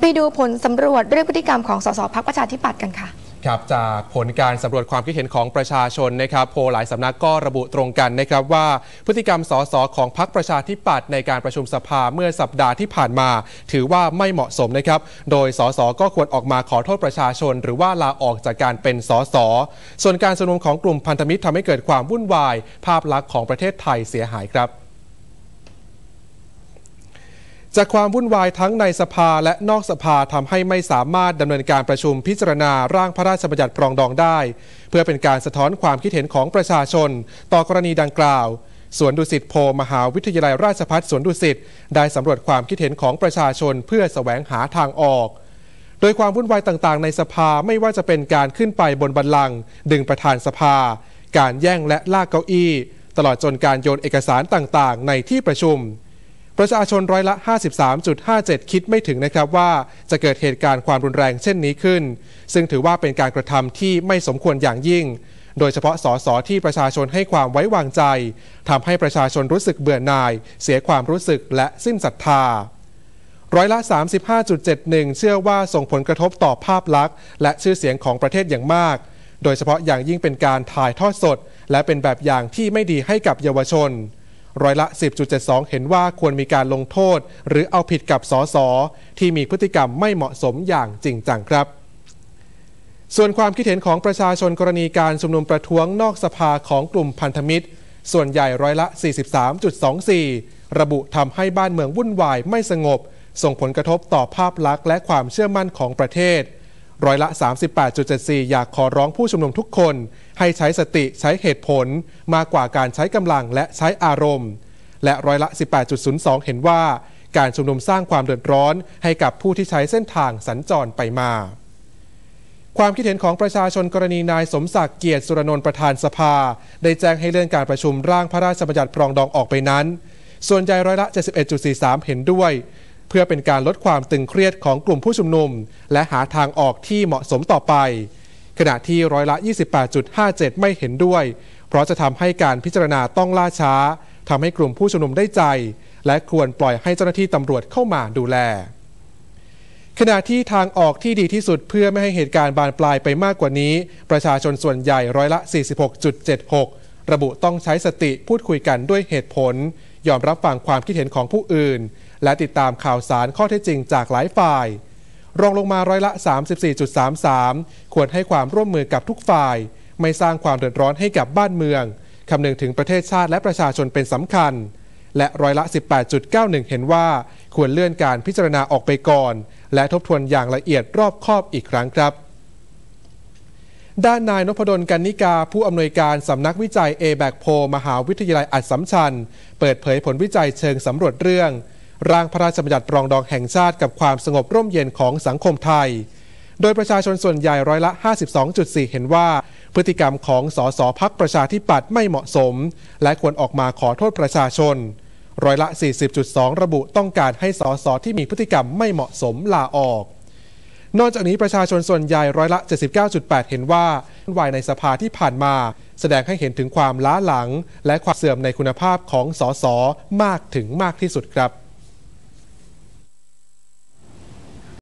ไปดูผลสำรวจเรื่องพฤติกรรมของสสพักประชาธิปัตย์กันค่ะ ครับจาก ผลการสำรวจความคิดเห็นของประชาชนนะครับ โพหลายสำนักก็ระบุตรงกันนะครับว่าพฤติกรรมสสของพักประชาธิปัตย์ในการประชุมสภาเมื่อสัปดาห์ที่ผ่านมา ถือว่าไม่เหมาะสมนะครับ โดยสสก็ควรออกมาขอโทษประชาชน หรือว่าลาออกจากการเป็นสสส่วนการสนุนของกลุ่มพันธมิตรทำให้เกิดความวุ่นวาย ภาพลักษณ์ของประเทศไทยเสียหายครับจากความวุ่นวายทั้งในสภาและนอกสภาทำให้ไม่สามารถดำเนินการประชุมพิจารณาร่างพระราชบัญญัติปรองดองได้ เพื่อเป็นการสะท้อนความคิดเห็นของประชาชน ต่อกรณีดังกล่าวสวนดุสิตโพมหาวิทยาลัยราชภัฏสวนดุสิตได้สำรวจความคิดเห็นของประชาชนเพื่อสแสวงหาทางออก โดยความวุ่นวายต่างๆ ในสภาไม่ว่าจะเป็นการขึ้นไปบนบันลังดึงประธานสภา การแย่งและลากเก้าอี้ ตลอดจนการโยนเอกสารต่าง ๆ ในที่ประชุมประชาชนร้อยละ 53.57 คิดไม่ถึงนะครับว่า จะเกิดเหตุการณ์ความรุนแรงเช่นนี้ขึ้น ซึ่งถือว่าเป็นการกระทำที่ไม่สมควรอย่างยิ่ง โดยเฉพาะสสที่ประชาชนให้ความไว้วางใจ ทำให้ประชาชนรู้สึกเบื่อหน่าย เสียความรู้สึกและสิ้นศรัทธา ร้อยละ 35.71 เชื่อว่าส่งผลกระทบต่อภาพลักษณ์ และชื่อเสียงของประเทศอย่างมาก โดยเฉพาะอย่างยิ่งเป็นการถ่ายทอดสด และเป็นแบบอย่างที่ไม่ดีให้กับเยาวชนร้อยละ 10.72 เห็นว่าควรมีการลงโทษ หรือเอาผิดกับสอสอที่มีพฤติกรรมไม่เหมาะสมอย่างจริงจังครับ ส่วนความคิดเห็นของประชาชนกรณีการชุมนุมประท้วงนอกสภาของกลุ่มพันธมิตร ส่วนใหญ่ร้อยละ 43.24 ระบุทำให้บ้านเมืองวุ่นวายไม่สงบ ส่งผลกระทบต่อภาพลักษณ์ และความเชื่อมั่นของประเทศร้อยละ38.74 อยากขอร้องผู้ชุมนุมทุกคน ให้ใช้สติใช้เหตุผลมากกว่าการใช้กำลังและใช้อารมณ์ และร้อยละ 18.02 เห็นว่าการชุมนุมสร้างความเดือดร้อน ให้กับผู้ที่ใช้เส้นทางสัญจรไปมา ความคิดเห็นของประชาชนกรณีนายสมศักดิ์เกียรติสุรนนท์ประธานสภา ได้แจ้งให้เลื่อนการประชุมร่างพระราชบัญญัติปรองดองออกไปนั้น ส่วนใหญ่ร้อยละ 71.43 เห็นด้วยพื่อเป็นการลดความตึงเครียดของกลุ่มผู้ชุมนุม และหาทางออกที่เหมาะสมต่อไป ขณะที่ร้อยละ 28.57 ไม่เห็นด้วย เพราะจะทำให้การพิจารณาต้องล่าช้าทำให้กลุ่มผู้ชุมนุมได้ใจ และควรปล่อยให้เจ้าหน้าที่ตำรวจเข้ามาดูแล ขณะที่ทางออกที่ดีที่สุดเพื่อไม่ให้เหตุการณ์บานปลายไปมากกว่านี้ประชาชนส่วนใหญ่ร้อยละ 46.76 ระบุต้องใช้สติพูดคุยกันด้วยเหตุผล ยอมรับฟังความคิดเห็นของผู้อื่นและติดตามข่าวสารข้อเท็จจริงจากหลายฝ่าย รองลงมาร้อยละ 34.33 ควรให้ความร่วมมือกับทุกฝ่าย ไม่สร้างความเดือดร้อนให้กับบ้านเมือง คำนึงถึงประเทศชาติและประชาชนเป็นสำคัญ และร้อยละ 18.91 เห็นว่า ควรเลื่อนการพิจารณาออกไปก่อน และทบทวนอย่างละเอียดรอบคอบอีกครั้งครับ ด้านนายนพดลกันนิกา ผู้อำนวยการสำนักวิจัย a b a c โพมหาวิทยาลัยอัดสัมชัญ เปิดเผยผลวิจัยเชิงสำรวจเรื่องร่างพระราชบัญญัติปรองดองแห่งชาติกับความสงบร่มเย็นของสังคมไทย โดยประชาชนส่วนใหญ่ร้อยละ 52.4 เห็นว่า พฤติกรรมของสสพักประชาธิปัตย์ไม่เหมาะสม และควรออกมาขอโทษประชาชน ร้อยละ 40.2 ระบุต้องการให้สสที่มีพฤติกรรมไม่เหมาะสมลาออก นอกจากนี้ประชาชนส่วนใหญ่ร้อยละ 79.8 เห็นว่าวายในสภาที่ผ่านมา แสดงให้เห็นถึงความล้าหลังและความเสื่อมในคุณภาพของสสมากถึงมากที่สุดครับ